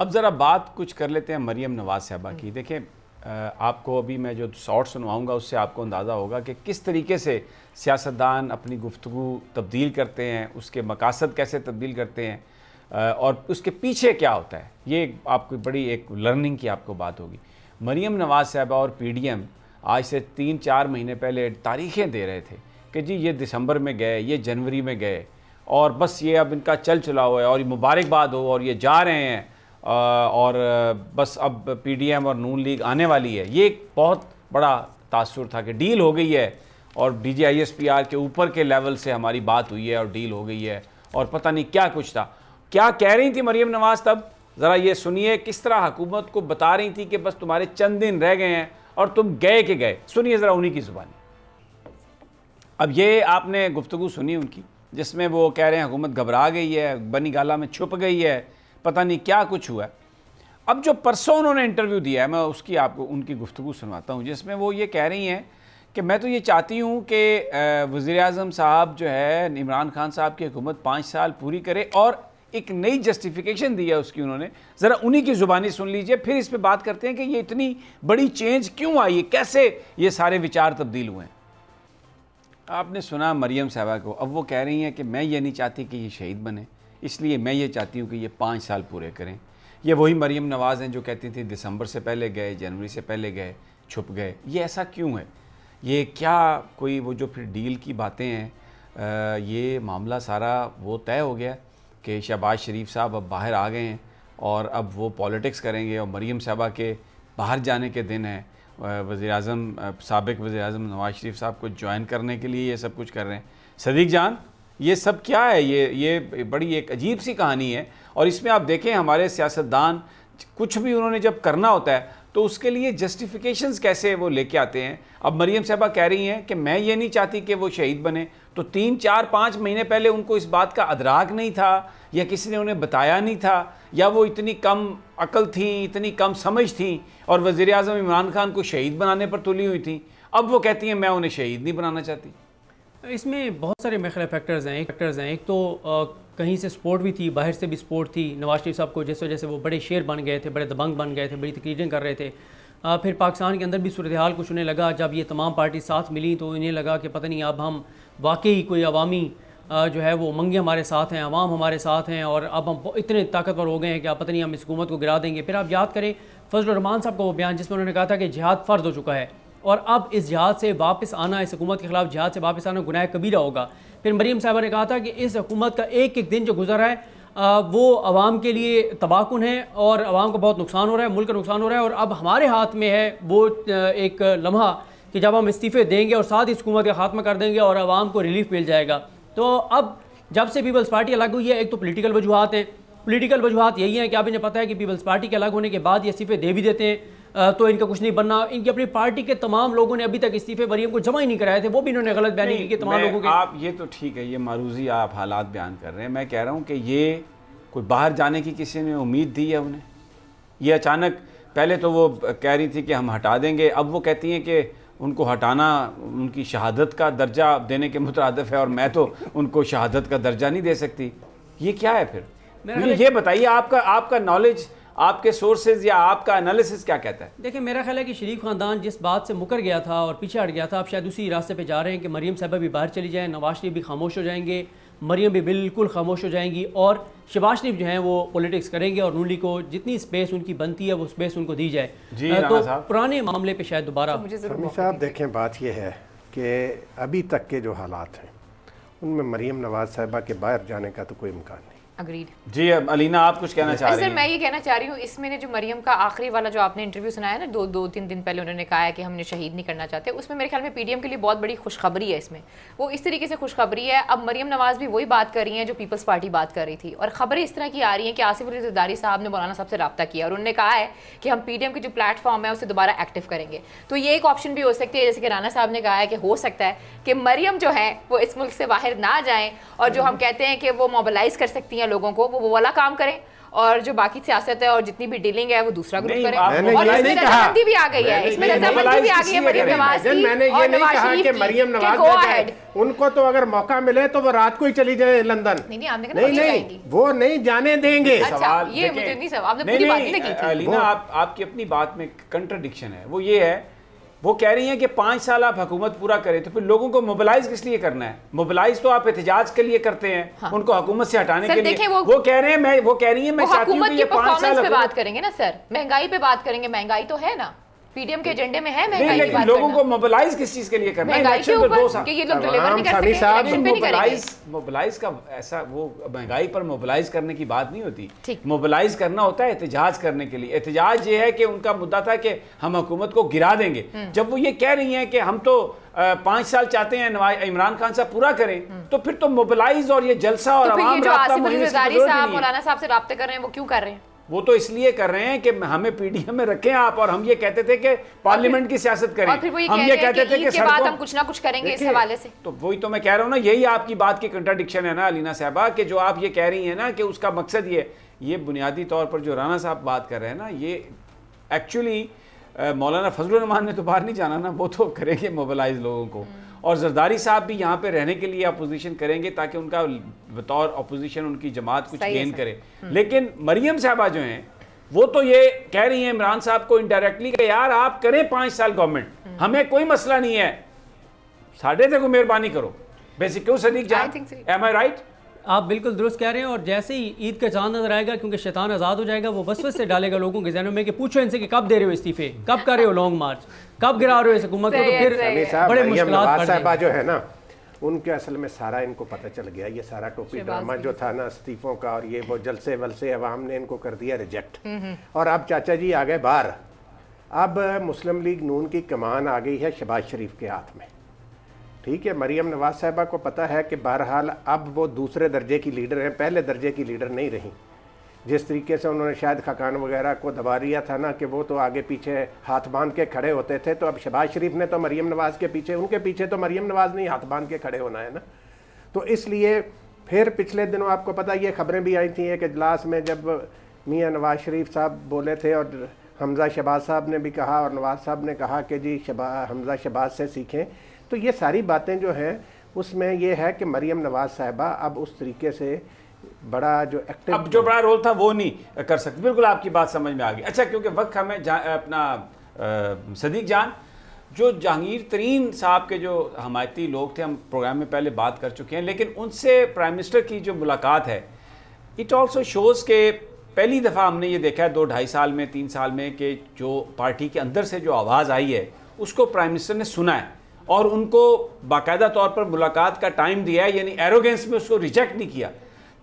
अब ज़रा बात कुछ कर लेते हैं मरीम नवाज साहबा की हम्म। देखिए आपको अभी मैं जो शॉर्ट सुनवाऊंगा उससे आपको अंदाज़ा होगा कि किस तरीके से सियासतदान अपनी गुफ्तु तब्दील करते हैं उसके मकासद कैसे तब्दील करते हैं और उसके पीछे क्या होता है ये आपकी बड़ी एक लर्निंग की आपको बात होगी मरीम नवाज साहबा और पी आज से तीन चार महीने पहले तारीखें दे रहे थे कि जी ये दिसंबर में गए ये जनवरी में गए और बस ये अब इनका चल चला हुआ है और ये मुबारकबाद हो और ये जा रहे हैं और बस अब पीडीएम और नून लीग आने वाली है ये एक बहुत बड़ा तासुर था कि डील हो गई है और D G I S P R के ऊपर के लेवल से हमारी बात हुई है और डील हो गई है और पता नहीं क्या कुछ था क्या कह रही थी मरीम नवाज़ तब ज़रा ये सुनिए किस तरह हुकूमत को बता रही थी कि बस तुम्हारे चंद दिन रह गए हैं और तुम गए के गए सुनिए ज़रा उन्हीं की ज़ुबानी अब ये आपने गुफ्तु सुनी उनकी जिसमें वो कह रहे हैं हुकूमत घबरा गई है बनी गाला में छुप गई है पता नहीं क्या कुछ हुआ अब जो परसों उन्होंने इंटरव्यू दिया है मैं उसकी आपको उनकी गुफ्तु सुनवाता हूँ जिसमें वो ये कह रही हैं कि मैं तो ये चाहती हूँ कि वज़ी अजम साहब जो है इमरान खान साहब की हुकूमत पाँच साल पूरी करे और एक नई जस्टिफिकेशन दी है उसकी उन्होंने ज़रा उन्हीं की ज़ुबानी सुन लीजिए फिर इस पर बात करते हैं कि ये इतनी बड़ी चेंज क्यों आई है कैसे ये सारे विचार तब्दील हुए हैं आपने सुना मरियम साहबा को अब वो कह रही हैं कि मैं ये नहीं चाहती कि ये शहीद बने इसलिए मैं ये चाहती हूँ कि ये पाँच साल पूरे करें ये वही मरीम नवाज़ हैं जो कहती थी दिसंबर से पहले गए जनवरी से पहले गए छुप गए ये ऐसा क्यों है ये क्या कोई वो जो फिर डील की बातें हैं ये मामला सारा वो तय हो गया कि शहबाज शरीफ साहब अब बाहर आ गए हैं और अब वो पॉलिटिक्स करेंगे और मरीम साहबा के बाहर जाने के दिन हैं वज़ी अजम सबक वज़ी अजम नवाज़ शरीफ साहब को ज्वाइन करने के लिए ये सब कुछ कर रहे हैं सदीक जान ये सब क्या है ये ये बड़ी एक अजीब सी कहानी है और इसमें आप देखें हमारे सियासतदान कुछ भी उन्होंने जब करना होता है तो उसके लिए जस्टिफिकेशंस कैसे वो लेके आते हैं अब मरीम साहबा कह रही हैं कि मैं ये नहीं चाहती कि वो शहीद बने तो तीन चार पाँच महीने पहले उनको इस बात का अदराक नहीं था या किसी ने उन्हें बताया नहीं था या वो इतनी कम अकल थी इतनी कम समझ थी और वज़ी अजम इमरान खान को शहीद बनाने पर तुली हुई थी अब वो कहती हैं मैं उन्हें शहीद नहीं बनाना चाहती इसमें बहुत सारे मेखला फैक्टर्स हैं फैक्टर्स हैं एक तो आ, कहीं से सपोर्ट भी थी बाहर से भी सपोर्ट थी नवाज शरीफ साहब को जिस वजह से वो बड़े शेर बन गए थे बड़े दबंग बन गए थे बड़ी तकरीरें कर रहे थे आ, फिर पाकिस्तान के अंदर भी सूरत हाल कुछ उन्हें लगा जब ये तमाम पार्टी साथ मिली तो इन्हें लगा कि पता नहीं अब हम वाकई कोई अवामी जो है वो मंगे हमारे साथ हैं आवाम हमारे साथ हैं और अब हम इतने ताकतवर हो गए हैं कि आप पता नहीं हम इस हुकूमत को गिरा देंगे फिर आप याद करें फजल रहमान साहब का वो बयान जिसमें उन्होंने कहा था कि जिहाद फ़र्ज हो चुका है और अब इस जहाज से वापस आना इस हुकूमत के खिलाफ जहाज से वापस आना गुनाह कबीरा होगा फिर मरीम साहबा ने कहा था कि इस हुकूमत का एक एक दिन जो गुजरा है आ, वो आवाम के लिए तबाहकुन है और आवाम को बहुत नुकसान हो रहा है मुल्क का नुकसान हो रहा है और अब हमारे हाथ में है वो एक लम्हा कि जब हम इस्तीफ़े देंगे और साथ ही हुकूमत का खात्मा कर देंगे और आवाम को रिलीफ मिल जाएगा तो अब जब से पीपल्स पार्टी अलग हुई है एक तो पोलिटिकल वजूहत हैं पोलिटिकल वजूहत यही है कि आप इन्हें पता है कि पीपल्स पार्टी के अलग होने के बाद ये इस्तीफ़े दे भी देते हैं तो इनका कुछ नहीं बनना इनकी अपनी पार्टी के तमाम लोगों ने अभी तक इस्तीफे भरी को जमा ही नहीं कराए थे वो भी इन्होंने गलत बयानी की कि तमाम लोगों के आप ये तो ठीक है ये मारूजी आप हालात बयान कर रहे हैं मैं कह रहा हूँ कि ये कोई बाहर जाने की किसी ने उम्मीद दी है उन्हें ये अचानक पहले तो वो कह रही थी कि हम हटा देंगे अब वो कहती हैं कि उनको हटाना उनकी शहादत का दर्जा देने के मुतरदफ है और मैं तो उनको शहादत का दर्जा नहीं दे सकती ये क्या है फिर ये बताइए आपका आपका नॉलेज आपके सोर्सेज या आपका एनालिसिस क्या कहता है देखिए मेरा ख्याल है कि शरीफ खानदान जिस बात से मुकर गया था और पीछे हट गया था आप शायद उसी रास्ते पे जा रहे हैं कि मरीम साहबा भी बाहर चली जाएं नवाज शरीफ भी खामोश हो जाएंगे मरीम भी बिल्कुल खामोश हो जाएंगी और शबाज शरीफ जो हैं वो पॉलिटिक्स करेंगे और नूली को जितनी स्पेस उनकी बनती है वो स्पेस उनको दी जाए जी तो पुराने मामले पर शायद दोबारा साहब देखें बात यह है कि अभी तक के जो हालात हैं उनमें मरीम नवाज साहबा के बाहर जाने का तो कोई इम्कान नहीं जी अब अलीना आप कुछ कहना चाह रही हैं सर मैं ये कहना चाह रही हूँ इसमें ने जो मरियम का आखिरी वाला जो आपने इंटरव्यू सुनाया ना दो दो तीन दिन पहले उन्होंने कहा है कि हमने शहीद नहीं करना चाहते उसमें मेरे ख्याल में पीडीएम के लिए बहुत बड़ी खुशखबरी है इसमें वो इस तरीके से खुशखबरी है अब मरियम नवाज भी वही बात कर रही है जो पीपल्स पार्टी बात कर रही थी और खबरें इस तरह की आ रही है कि आसिफ अली जदारी साहब ने मौलाना साहब से रबा किया और उन्होंने कहा है कि हम पी के जो प्लेटफॉर्म है उसे दोबारा एक्टिव करेंगे तो ये एक ऑप्शन भी हो सकती है जैसे कि राना साहब ने कहा है कि हो सकता है कि मरियम जो है वो इस मुल्क से बाहर ना जाए और जो हम कहते हैं कि वो मोबालाइज कर सकती हैं लोगों को वो वो वाला काम करें और जो बाकी सियासत है और जितनी भी डीलिंग है वो दूसरा ग्रुप करें और इसमें रजामंदी भी आ गई है इसमें रजामंदी भी आ गई है मरियम नवाज की और नवाज शरीफ की गो अहेड उनको तो अगर मौका मिले तो वो रात को ही चली जाए लंदन नहीं नहीं आपने नहीं नहीं वो नहीं जाने देंगे अच्छा ये मुझे नहीं सब आपने पूरी बात नहीं की थी अलीना आप आपकी अपनी बात में कंट्रडिक्शन है वो ये है वो कह रही हैं कि पाँच साल आप हुकूमत पूरा करें तो फिर लोगों को मोबिलाइज किस लिए करना है मोबिलाइज तो आप एहतजाज के लिए करते हैं हाँ। उनको हुकूमत से हटाने के लिए वो, वो कह रहे हैं मैं वो कह रही है मैं चाहती हूँ पे बात करेंगे ना सर महंगाई पे बात करेंगे महंगाई तो है ना पीडीएम के एजेंडे में है महंगाई की बात लोगों को मोबिलाइज किस चीज के लिए करना है इलेक्शन तो दो साल ये लोग डिलीवर नहीं कर सकते मोबिलाइज मोबिलाइज का ऐसा वो महंगाई पर मोबिलाइज करने की बात नहीं होती मोबिलाइज करना होता है एहतजाज करने के लिए एहतजाज ये है कि उनका मुद्दा था कि हम हुकूमत को गिरा देंगे हम्म। जब वो ये कह रही है कि हम तो पांच साल चाहते हैं इमरान खान साहब पूरा करें हम्म। तो फिर तो मोबिलाइज और ये जलसा और तो मौलाना साहब से रबते कर रहे हैं वो क्यों कर रहे हैं वो तो इसलिए कर रहे हैं कि हमें पीडीएम में रखें आप और हम ये कहते थे कि पार्लियामेंट की सियासत करें हम ये कहते थे कि सड़कों हम कुछ ना कुछ करेंगे इस हवाले से तो वही तो मैं कह रहा हूँ ना यही आपकी बात की कंट्राडिक्शन है ना अलीना साहबा कि जो आप ये कह रही हैं ना कि उसका मकसद ये ये बुनियादी तौर पर जो राना साहब बात कर रहे हैं ना ये एक्चुअली मौलाना फजल रहमान ने तो बाहर नहीं जाना ना वो तो करेंगे मोबालाइज लोगों को हम्म। और जरदारी साहब भी यहाँ पे रहने के लिए अपोजिशन करेंगे ताकि उनका बतौर अपोजिशन उनकी जमात कुछ गेन करे हम्म। लेकिन मरियम साहबा जो हैं वो तो ये कह रही हैं इमरान साहब को इनडायरेक्टली कि यार आप करें पाँच साल गवर्नमेंट हम्म। हमें कोई मसला नहीं है साढ़े तक मेहरबानी करो बेसिक क्यों सदीक जाए एम आई राइट आप बिल्कुल दुरुस्त कह रहे हैं और जैसे ही ईद का चांद नजर आएगा क्योंकि शैतान आज़ाद हो जाएगा वो बस बस से डालेगा लोगों के जहनों में कि पूछो इनसे कि कब दे रहे हो इस्तीफे कब कर रहे हो लॉन्ग मार्च कब गिरा रहे हो इस हुकूमत को तो फिर बड़े मुश्किल जो है ना उनके असल में सारा इनको पता चल गया ये सारा टोपी ड्रामा जो था ना इस्तीफों का और ये वो जलसे वलसे अवाम ने इनको कर दिया रिजेक्ट हम्म, हम्म। और अब चाचा जी आ गए बाहर अब मुस्लिम लीग नून की कमान आ गई है शबाज शरीफ के हाथ में ठीक है मरियम नवाज साहबा को पता है कि बहरहाल अब वो दूसरे दर्जे की लीडर हैं पहले दर्जे की लीडर नहीं रहीं जिस तरीके से उन्होंने शायद खकान वगैरह को दबा लिया था ना कि वो तो आगे पीछे हाथ बांध के खड़े होते थे तो अब शहबाज शरीफ ने तो मरीम नवाज़ के पीछे उनके पीछे तो मरीम नवाज़ नहीं हाथ बांध के खड़े होना है ना तो इसलिए फिर पिछले दिनों आपको पता ये खबरें भी आई थी एक इजलास में जब मियाँ नवाज शरीफ साहब बोले थे और हमज़ा शहबाज साहब ने भी कहा और नवाज साहब ने कहा कि जी शबा हमज़ा शहबाज से सीखें तो ये सारी बातें जो हैं उसमें ये है कि मरियम नवाज साहिबा अब उस तरीके से बड़ा जो एक्टिव अब जो बड़ा रोल था वो नहीं कर सकते बिल्कुल आपकी बात समझ में आ गई अच्छा क्योंकि वक्त हमें अपना सदीक जान जो जहांगीर तरीन साहब के जो हमायती लोग थे हम प्रोग्राम में पहले बात कर चुके हैं लेकिन उनसे प्राइम मिनिस्टर की जो मुलाकात है इट ऑल्सो शोज़ के पहली दफ़ा हमने ये देखा है दो ढाई साल में तीन साल में कि जो पार्टी के अंदर से जो आवाज़ आई है उसको प्राइम मिनिस्टर ने सुना है और उनको बाकायदा तौर पर मुलाकात का टाइम दिया है यानी एरोगेंस में उसको रिजेक्ट नहीं किया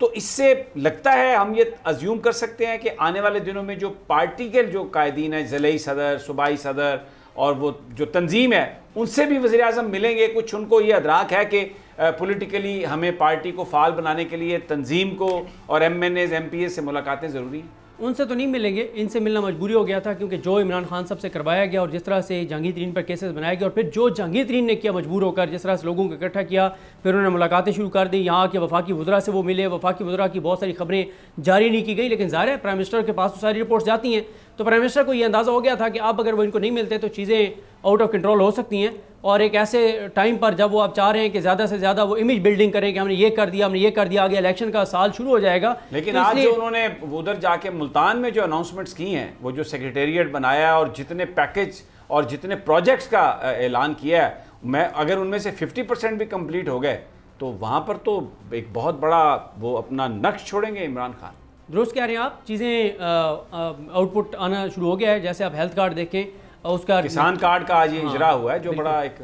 तो इससे लगता है हम ये अज्यूम कर सकते हैं कि आने वाले दिनों में जो पार्टी के जो कायदीन है ज़िले सदर सूबाई सदर और वो जो तंजीम है उनसे भी वज़ी अजम मिलेंगे कुछ उनको ये अदराक है कि पोलिटिकली हमें पार्टी को फाल बनाने के लिए तंजीम को और M N As M P S से मुलाकातें ज़रूरी हैं उनसे तो नहीं मिलेंगे इनसे मिलना मजबूरी हो गया था क्योंकि जो इमरान खान साहब से करवाया गया और जिस तरह से जहांगीर तरीन पर केसेस बनाए गए और फिर जो जहांगीर तरीन ने किया मजबूर होकर जिस तरह से लोगों को इकट्ठा किया फिर उन्होंने मुलाकातें शुरू कर दी यहाँ के वफाकी वजरा से वो मिले वफाकी वजरा की बहुत सारी खबरें जारी नहीं की गई लेकिन ज़ाहिर है प्राइम मिनिस्टर के पास तो सारी रिपोर्ट्स जाती हैं तो प्राइम मिनिस्टर को ये अंदाज़ा हो गया था कि अब अगर वो इनको नहीं मिलते तो चीज़ें आउट ऑफ कंट्रोल हो सकती हैं और एक ऐसे टाइम पर जब वो आप चाह रहे हैं कि ज़्यादा से ज़्यादा वो इमेज बिल्डिंग करें कि हमने ये कर दिया हमने ये कर दिया आगे इलेक्शन का साल शुरू हो जाएगा लेकिन तो आज जो उन्होंने उधर जाके मुल्तान में जो अनाउंसमेंट्स की हैं वो जो सेक्रेटेरिएट बनाया और जितने पैकेज और जितने प्रोजेक्ट्स का ऐलान किया है मैं अगर उनमें से फिफ्टी भी कम्प्लीट हो गए तो वहाँ पर तो एक बहुत बड़ा वो अपना नक्श छोड़ेंगे इमरान खान दुरुस्त कह रहे हैं आप चीज़ें आउटपुट आना शुरू हो गया है जैसे आप हेल्थ कार्ड देखें और उसका किसान कार्ड का आज ये हाँ, इजरा हुआ है जो बड़ा एक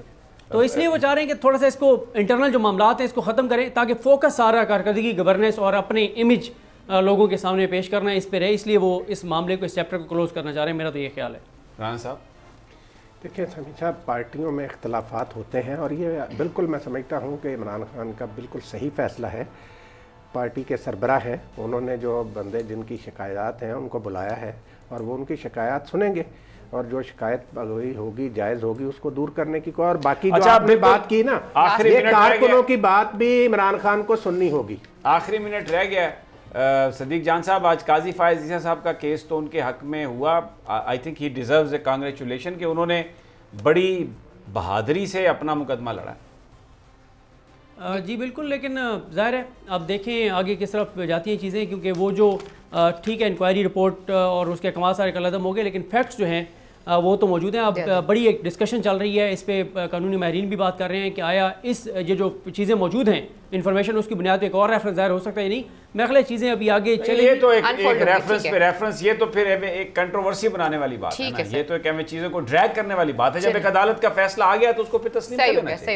तो इसलिए वो चाह रहे हैं कि थोड़ा सा इसको इंटरनल जो मामला हैं इसको ख़त्म करें ताकि फोकस सारा कारकर्दगी गवर्नेंस और अपने इमेज लोगों के सामने पेश करना इस पर रहे इसलिए वो इस मामले को इस चैप्टर को क्लोज करना चाह रहे हैं मेरा तो ये ख्याल है राना साहब देखिए हमेशा पार्टियों में इख्तलाफात होते हैं और ये बिल्कुल मैं समझता हूँ कि इमरान खान का बिल्कुल सही फैसला है पार्टी के सरबरा हैं उन्होंने जो बंदे जिनकी शिकायत हैं उनको बुलाया है और वो उनकी शिकायत सुनेंगे और जो शिकायत हुई होगी जायज होगी उसको दूर करने की और बाकी अच्छा, आपने तो बात की ना आखिरी कारकुनों की बात भी इमरान खान को सुननी होगी आखिरी मिनट रह गया सदीक जान साहब आज काजी फायज ईसा साहब का केस तो उनके हक में हुआ I think he deserve a congratulation कि उन्होंने बड़ी बहादरी से अपना मुकदमा लड़ा जी बिल्कुल लेकिन ज़ाहिर है आप देखें आगे किस तरफ जाती हैं चीज़ें क्योंकि वो जो ठीक है इंक्वायरी रिपोर्ट और उसके कमाल सारे कलदम हो गए लेकिन फैक्ट्स जो हैं वो तो मौजूद हैं अब बड़ी एक डिस्कशन चल रही है इस पर कानूनी माहरीन भी बात कर रहे हैं कि आया इस ये जो चीज़ें मौजूद हैं इन्फॉर्मेशन उसकी बुनियाद पर एक और रेफरेंस ज़ाहिर हो सकता है नहीं मैं खिला चीज़ें अभी आगे चले ये तो एक, एक रेफरेंस पे रेफरेंस ये तो फिर एक कंट्रोवर्सी बनाने वाली बात है ये तो एक चीज़ों को ड्रैग करने वाली बात है जब एक अदालत का फैसला आ गया तो उसको फिर तस्लीम कर